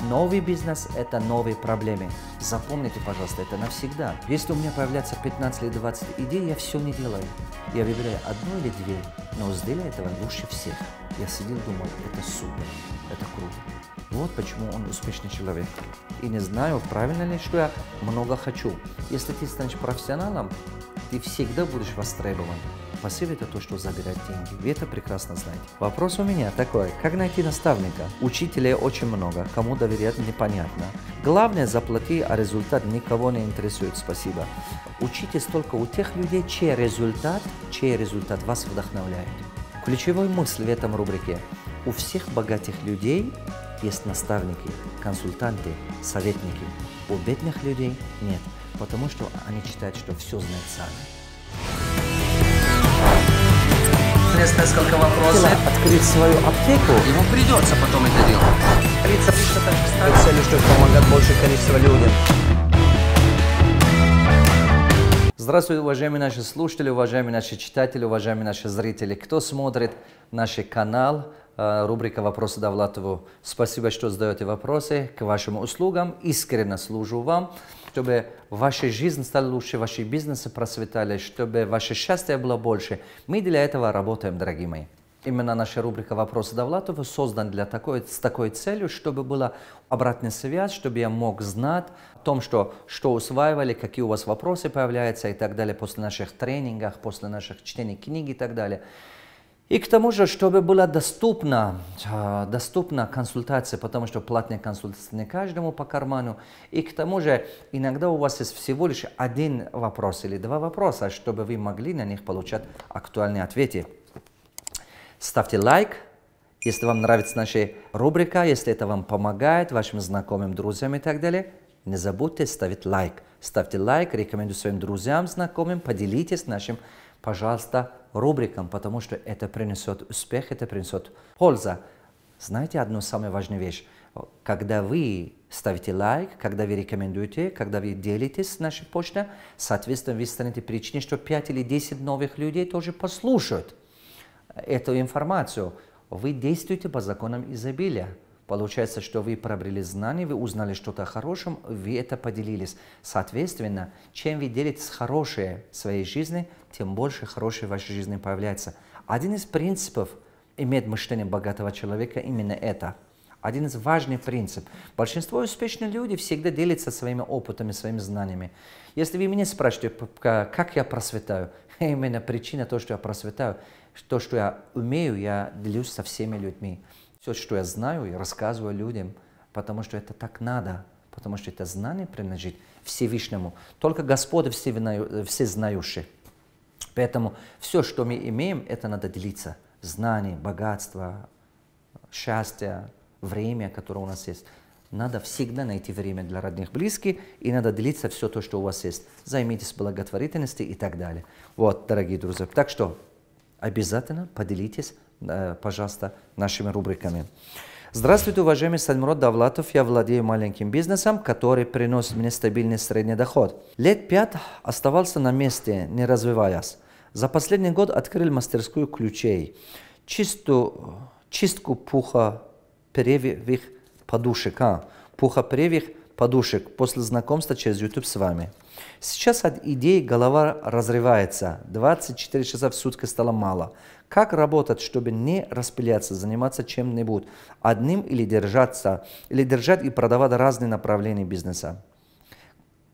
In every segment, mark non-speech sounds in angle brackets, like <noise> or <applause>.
Новый бизнес – это новые проблемы. Запомните, пожалуйста, это навсегда. Если у меня появляется 15 или 20 идей, я все не делаю. Я выбираю одну или две, но с для этого лучше всех. Я сидел, думал, это супер, это круто. Вот почему он успешный человек. И не знаю, правильно ли, что я много хочу. Если ты станешь профессионалом, ты всегда будешь востребован. Пассив – это то, что забирает деньги. Вы это прекрасно знаете. Вопрос у меня такой. Как найти наставника? Учителей очень много. Кому доверять, непонятно. Главное – заплати, а результат никого не интересует. Спасибо. Учитесь только у тех людей, чей результат, чей результат вас вдохновляет. Ключевой мысль в этом рубрике. У всех богатых людей есть наставники, консультанты, советники. У бедных людей нет, потому что они считают, что все знают сами. есть несколько вопросов. Открыть свою аптеку. Ему придется потом это делать. Лица что Целью, чтобы помогать большее количество людям. Здравствуйте, уважаемые наши слушатели, уважаемые наши читатели, уважаемые наши зрители. Кто смотрит наш канал, э, рубрика «Вопросы Давлатову». Спасибо, что задаете вопросы. К вашим услугам. Искренне служу вам чтобы ваша жизнь стала лучше, ваши бизнесы процветали, чтобы ваше счастье было больше. Мы для этого работаем, дорогие мои. Именно наша рубрика «Вопросы Довлатова» создана для такой, с такой целью, чтобы была обратная связь, чтобы я мог знать о том, что, что усваивали, какие у вас вопросы появляются и так далее после наших тренингов, после наших чтений книги и так далее. И к тому же, чтобы была доступна, а, доступна консультация, потому что платная консультация не каждому по карману. И к тому же, иногда у вас есть всего лишь один вопрос или два вопроса, чтобы вы могли на них получать актуальные ответы. Ставьте лайк, если вам нравится наша рубрика, если это вам помогает, вашим знакомым, друзьям и так далее. Не забудьте ставить лайк. Ставьте лайк, рекомендуйте своим друзьям, знакомым, поделитесь нашим пожалуйста, рубрикам, потому что это принесет успех, это принесет польза. Знаете одну самую важную вещь? Когда вы ставите лайк, когда вы рекомендуете, когда вы делитесь с нашей почтой, соответственно, вы станете причиной, что 5 или 10 новых людей тоже послушают эту информацию. Вы действуете по законам изобилия. Получается, что вы приобрели знания, вы узнали что-то о хорошем, вы это поделились. Соответственно, чем вы делитесь хорошее в своей жизни, тем больше хорошее в вашей жизни появляется. Один из принципов имеет мышление богатого человека именно это. Один из важных принципов. Большинство успешных людей всегда делятся своими опытами, своими знаниями. Если вы меня спрашиваете, как я просветаю, <laughs> именно причина то, что я просветаю, то, что я умею, я делюсь со всеми людьми все, что я знаю, и рассказываю людям, потому что это так надо, потому что это знание принадлежит Всевышнему. Только Господь всезнающий. Поэтому все, что мы имеем, это надо делиться. Знание, богатство, счастье, время, которое у нас есть. Надо всегда найти время для родных, близких, и надо делиться все то, что у вас есть. Займитесь благотворительностью и так далее. Вот, дорогие друзья. Так что обязательно поделитесь Э, пожалуйста, нашими рубриками. Здравствуйте, уважаемый Сальмурод Давлатов. Я владею маленьким бизнесом, который приносит мне стабильный средний доход. Лет пять оставался на месте, не развиваясь. За последний год открыл мастерскую ключей, чисту, чистку пуха перьевых подушек, а, пуха перьевых подушек после знакомства через YouTube с вами. Сейчас от идей голова разрывается. 24 часа в сутки стало мало. Как работать, чтобы не распыляться, заниматься чем-нибудь одним или держаться, или держать и продавать разные направления бизнеса?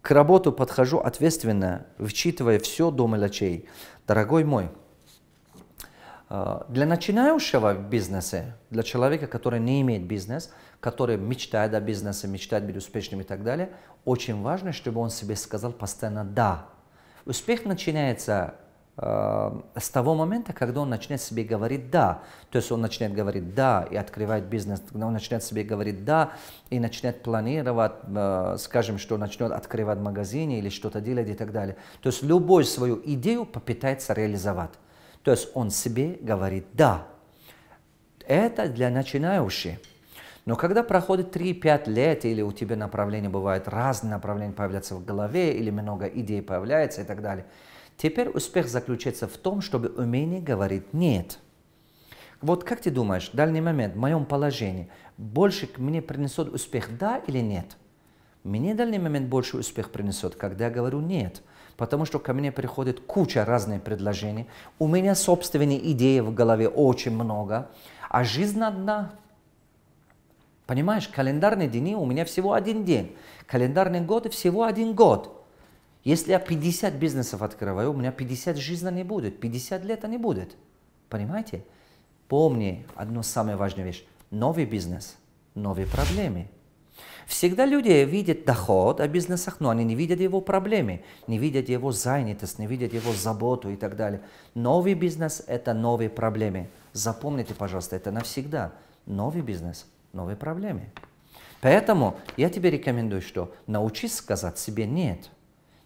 К работу подхожу ответственно, вчитывая все до мелочей. Дорогой мой, э, для начинающего бизнеса, для человека, который не имеет бизнеса который мечтает о бизнесе, мечтает быть успешным и так далее, очень важно, чтобы он себе сказал постоянно «да». Успех начинается э, с того момента, когда он начинает себе говорить «да». То есть он начинает говорить «да» и открывает бизнес, когда он начинает себе говорить «да» и начинает планировать, э, скажем, что начнет открывать магазины или что-то делать и так далее. То есть любую свою идею попытается реализовать. То есть он себе говорит «да». Это для начинающих. Но когда проходит 3-5 лет, или у тебя направления бывают разные, направления появляются в голове, или много идей появляется и так далее, теперь успех заключается в том, чтобы умение говорить «нет». Вот как ты думаешь, в данный момент, в моем положении, больше мне принесет успех «да» или «нет»? Мне в данный момент больше успех принесет, когда я говорю «нет», потому что ко мне приходит куча разных предложений, у меня собственные идеи в голове очень много, а жизнь одна – Понимаешь, календарные дни у меня всего один день. Календарные годы всего один год. Если я 50 бизнесов открываю, у меня 50 жизней не будет, 50 лет не будет. Понимаете? Помни одну самую важную вещь. Новый бизнес, новые проблемы. Всегда люди видят доход о бизнесах, но они не видят его проблемы, не видят его занятость, не видят его заботу и так далее. Новый бизнес – это новые проблемы. Запомните, пожалуйста, это навсегда. Новый бизнес – новые проблемы. Поэтому я тебе рекомендую, что научись сказать себе «нет».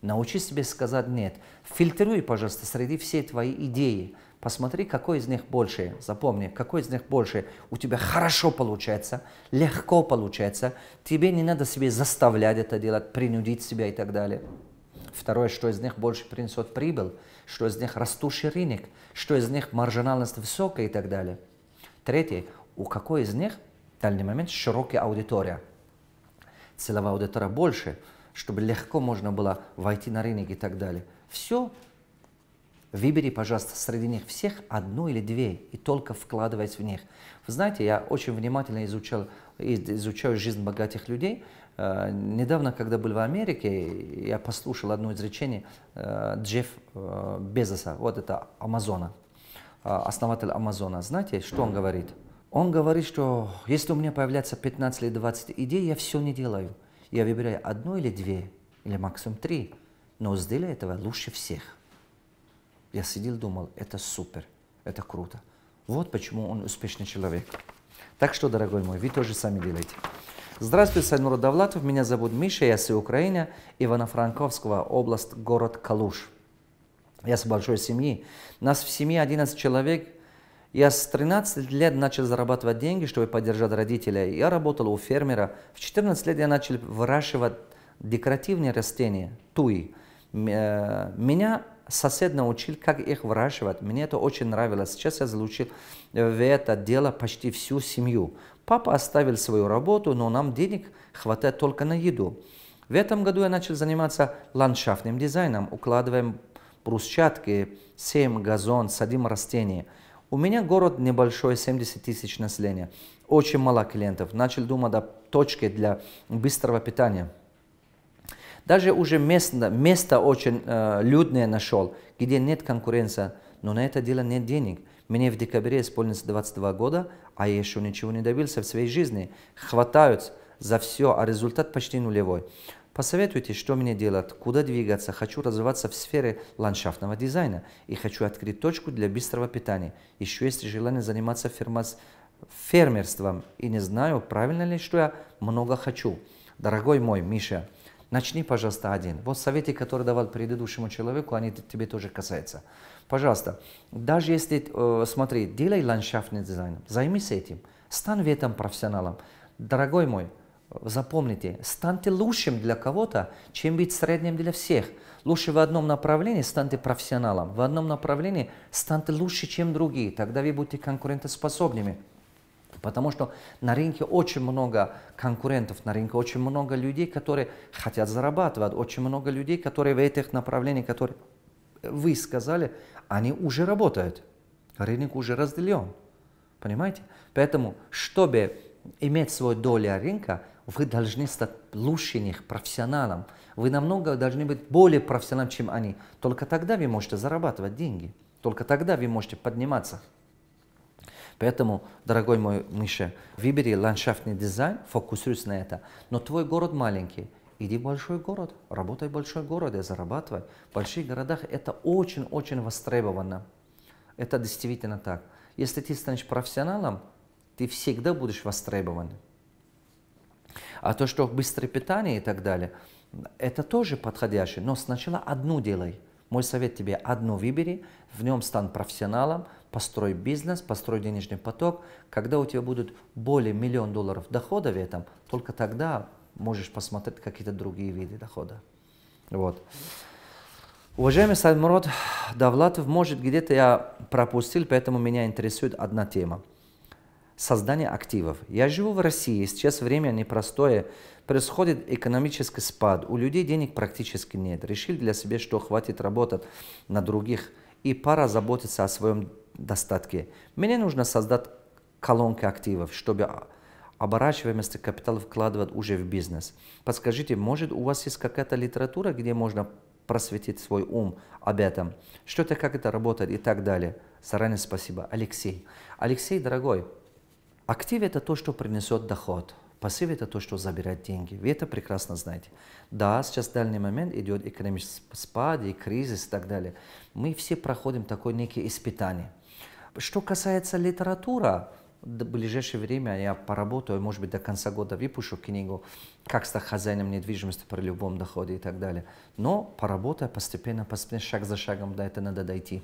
Научись себе сказать «нет». Фильтруй, пожалуйста, среди всей твоей идеи. Посмотри, какой из них больше. Запомни, какой из них больше. У тебя хорошо получается, легко получается. Тебе не надо себе заставлять это делать, принудить себя и так далее. Второе, что из них больше принесет прибыль, что из них растущий рынок, что из них маржинальность высокая и так далее. Третье, у какой из них данный момент широкая аудитория. Целевая аудитория больше, чтобы легко можно было войти на рынок и так далее. Все, выбери, пожалуйста, среди них всех одну или две и только вкладываясь в них. Вы знаете, я очень внимательно изучал, изучаю жизнь богатых людей. Э, недавно, когда был в Америке, я послушал одно из речений э, Джефф э, Безоса, вот это Амазона, э, основатель Амазона. Знаете, что он говорит? – он говорит, что если у меня появляется 15 или 20 идей, я все не делаю. Я выбираю одну или две, или максимум три, но сделаю этого лучше всех. Я сидел, думал, это супер, это круто. Вот почему он успешный человек. Так что, дорогой мой, вы тоже сами делайте. Здравствуйте, Сайнур Давлатов. Меня зовут Миша, я с Украины, Ивано-Франковского, область, город Калуш. Я с большой семьи. Нас в семье 11 человек, я с 13 лет начал зарабатывать деньги, чтобы поддержать родителей. Я работал у фермера. В 14 лет я начал выращивать декоративные растения, туи. Э, меня сосед научил, как их выращивать. Мне это очень нравилось. Сейчас я залучил в это дело почти всю семью. Папа оставил свою работу, но нам денег хватает только на еду. В этом году я начал заниматься ландшафтным дизайном. Укладываем брусчатки, сеем газон, садим растения – у меня город небольшой, 70 тысяч населения, очень мало клиентов. Начал думать о точке для быстрого питания. Даже уже место, место очень э, людное нашел, где нет конкуренции, но на это дело нет денег. Мне в декабре исполнится 22 года, а я еще ничего не добился в своей жизни. Хватаются за все, а результат почти нулевой. Посоветуйте, что мне делать, куда двигаться. Хочу развиваться в сфере ландшафтного дизайна и хочу открыть точку для быстрого питания. Еще есть желание заниматься фермас... фермерством и не знаю, правильно ли, что я много хочу. Дорогой мой Миша, начни, пожалуйста, один. Вот советы, которые давал предыдущему человеку, они тебе тоже касаются. Пожалуйста, даже если, э, смотри, делай ландшафтный дизайн, займись этим, стань в этом профессионалом. Дорогой мой, запомните, станьте лучшим для кого-то, чем быть средним для всех. Лучше в одном направлении станьте профессионалом, в одном направлении станьте лучше, чем другие, тогда вы будете конкурентоспособными. Потому что на рынке очень много конкурентов, на рынке очень много людей, которые хотят зарабатывать, очень много людей, которые в этих направлениях, которые вы сказали, они уже работают. Рынок уже разделен. Понимаете? Поэтому, чтобы иметь свою долю рынка, вы должны стать лучше них, профессионалом. Вы намного должны быть более профессионалом, чем они. Только тогда вы можете зарабатывать деньги. Только тогда вы можете подниматься. Поэтому, дорогой мой Миша, выбери ландшафтный дизайн, фокусируйся на это. Но твой город маленький. Иди в большой город, работай в большой городе, зарабатывай. В больших городах это очень-очень востребовано. Это действительно так. Если ты станешь профессионалом, ты всегда будешь востребован. А то, что быстрое питание и так далее, это тоже подходящее. Но сначала одну делай. Мой совет тебе, одну выбери, в нем стань профессионалом, построй бизнес, построй денежный поток. Когда у тебя будут более миллион долларов дохода в этом, только тогда можешь посмотреть какие-то другие виды дохода. Вот. Уважаемый Саймурод Давлатов, может, где-то я пропустил, поэтому меня интересует одна тема – создание активов. Я живу в России, сейчас время непростое, происходит экономический спад, у людей денег практически нет. Решили для себя, что хватит работать на других, и пора заботиться о своем достатке. Мне нужно создать колонки активов, чтобы оборачиваемость капитала вкладывать уже в бизнес. Подскажите, может у вас есть какая-то литература, где можно просветить свой ум об этом? Что то как это работает и так далее? Заранее спасибо. Алексей. Алексей, дорогой, Актив – это то, что принесет доход. Пассив – это то, что забирает деньги. Вы это прекрасно знаете. Да, сейчас в данный момент идет экономический спад и кризис и так далее. Мы все проходим такое некие испытание. Что касается литературы, в ближайшее время я поработаю, может быть, до конца года выпущу книгу «Как стать хозяином недвижимости при любом доходе» и так далее. Но поработая постепенно, постепенно, шаг за шагом, до этого надо дойти.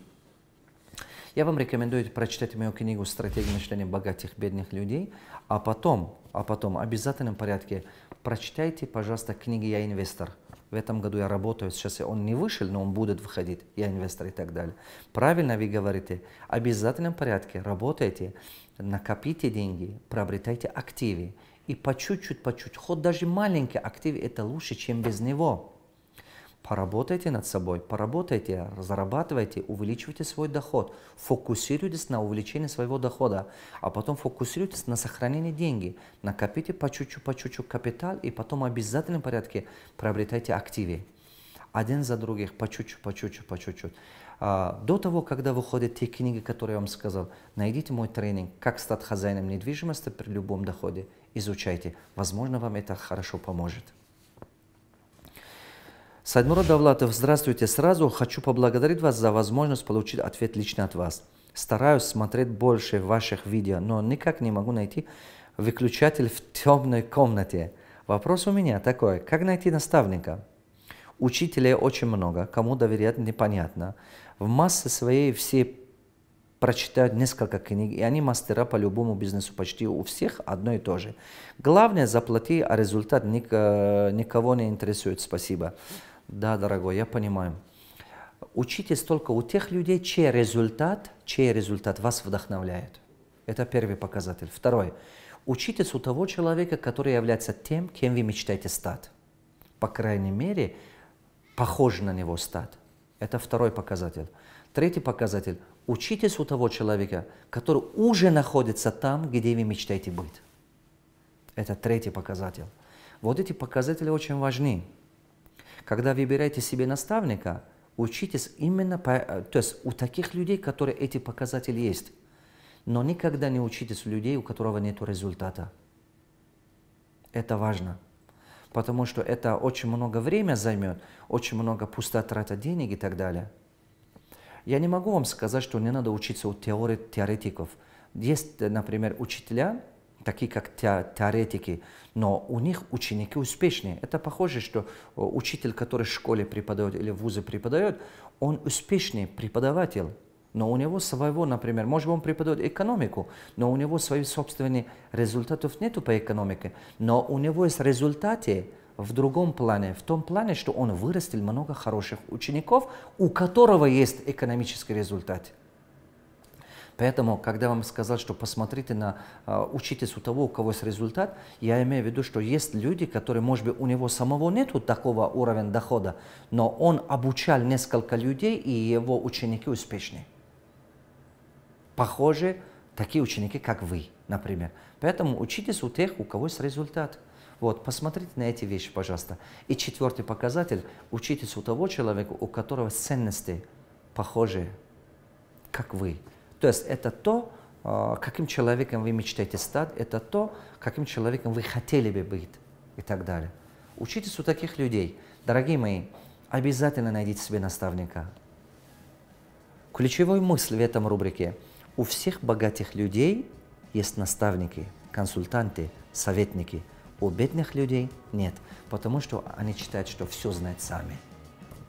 Я вам рекомендую прочитать мою книгу «Стратегия мышления богатых бедных людей», а потом, а потом в обязательном порядке прочитайте, пожалуйста, книги «Я инвестор». В этом году я работаю, сейчас он не вышел, но он будет выходить, «Я инвестор» и так далее. Правильно вы говорите, в обязательном порядке работайте, накопите деньги, приобретайте активы. И по чуть-чуть, по чуть-чуть, хоть даже маленький актив, это лучше, чем без него. Поработайте над собой, поработайте, зарабатывайте, увеличивайте свой доход, фокусируйтесь на увеличении своего дохода, а потом фокусируйтесь на сохранении деньги, накопите по чуть-чуть, по чуть-чуть капитал и потом в обязательном порядке приобретайте активы. Один за других, по чуть-чуть, по чуть-чуть, по чуть-чуть. А, до того, когда выходят те книги, которые я вам сказал, найдите мой тренинг «Как стать хозяином недвижимости при любом доходе». Изучайте. Возможно, вам это хорошо поможет. Сайдмурод Давлатов, здравствуйте. Сразу хочу поблагодарить вас за возможность получить ответ лично от вас. Стараюсь смотреть больше ваших видео, но никак не могу найти выключатель в темной комнате. Вопрос у меня такой, как найти наставника? Учителей очень много, кому доверять непонятно. В массе своей все прочитают несколько книг, и они мастера по любому бизнесу, почти у всех одно и то же. Главное, заплати, а результат э, никого не интересует, спасибо. Да, дорогой, я понимаю. Учитесь только у тех людей, чей результат, чей результат вас вдохновляет. Это первый показатель. Второй. Учитесь у того человека, который является тем, кем вы мечтаете стать. По крайней мере, похож на него стать. Это второй показатель. Третий показатель. Учитесь у того человека, который уже находится там, где вы мечтаете быть. Это третий показатель. Вот эти показатели очень важны. Когда выбираете себе наставника, учитесь именно по, э, то есть у таких людей, которые эти показатели есть. Но никогда не учитесь у людей, у которого нет результата. Это важно. Потому что это очень много времени займет, очень много пуста трата денег и так далее. Я не могу вам сказать, что не надо учиться у теории, теоретиков. Есть, например, учителя, такие как теоретики, но у них ученики успешнее. Это похоже, что э, учитель, который в школе преподает или в вузе преподает, он успешный преподаватель, но у него своего, например, может быть, он преподает экономику, но у него своих собственных результатов нету по экономике, но у него есть результаты в другом плане, в том плане, что он вырастил много хороших учеников, у которого есть экономический результат. Поэтому, когда вам сказал, что посмотрите на, а, учитесь у того, у кого есть результат, я имею в виду, что есть люди, которые, может быть, у него самого нету такого уровня дохода, но он обучал несколько людей, и его ученики успешны. Похожи такие ученики, как вы, например. Поэтому учитесь у тех, у кого есть результат. Вот, посмотрите на эти вещи, пожалуйста. И четвертый показатель – учитесь у того человека, у которого ценности похожие, как вы. То есть это то, а, каким человеком вы мечтаете стать, это то, каким человеком вы хотели бы быть и так далее. Учитесь у таких людей. Дорогие мои, обязательно найдите себе наставника. Ключевой мысль в этом рубрике. У всех богатых людей есть наставники, консультанты, советники. У бедных людей нет, потому что они считают, что все знают сами.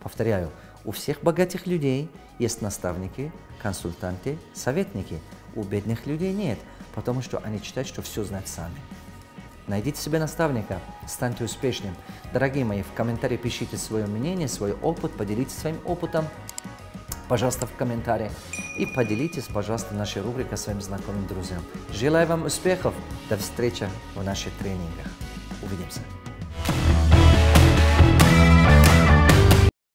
Повторяю, у всех богатых людей есть наставники, консультанты, советники. У бедных людей нет, потому что они считают, что все знают сами. Найдите себе наставника, станьте успешным. Дорогие мои, в комментарии пишите свое мнение, свой опыт, поделитесь своим опытом, пожалуйста, в комментариях. И поделитесь, пожалуйста, нашей рубрикой своим знакомым друзьям. Желаю вам успехов, до встречи в наших тренингах. Увидимся.